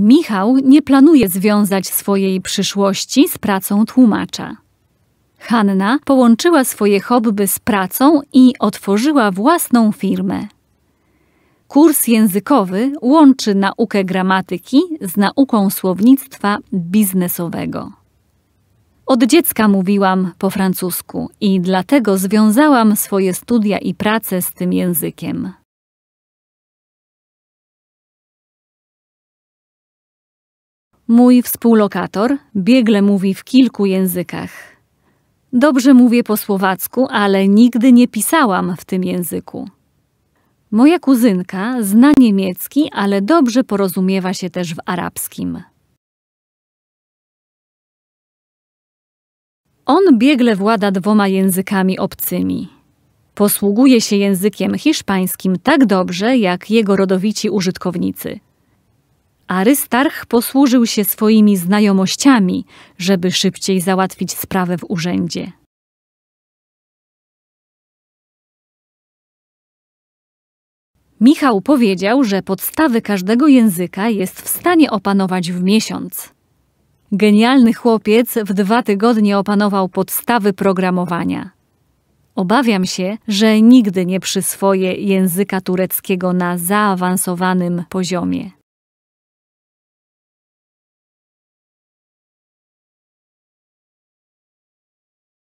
Michał nie planuje związać swojej przyszłości z pracą tłumacza. Hanna połączyła swoje hobby z pracą i otworzyła własną firmę. Kurs językowy łączy naukę gramatyki z nauką słownictwa biznesowego. Od dziecka mówiłam po francusku i dlatego związałam swoje studia i pracę z tym językiem. Mój współlokator biegle mówi w kilku językach. Dobrze mówię po słowacku, ale nigdy nie pisałam w tym języku. Moja kuzynka zna niemiecki, ale dobrze porozumiewa się też w arabskim. On biegle włada dwoma językami obcymi. Posługuje się językiem hiszpańskim tak dobrze, jak jego rodowici użytkownicy – Aristarch posłużył się swoimi znajomościami, żeby szybciej załatwić sprawę w urzędzie. Michał powiedział, że podstawy każdego języka jest w stanie opanować w miesiąc. Genialny chłopiec w dwa tygodnie opanował podstawy programowania. Obawiam się, że nigdy nie przyswoję języka tureckiego na zaawansowanym poziomie.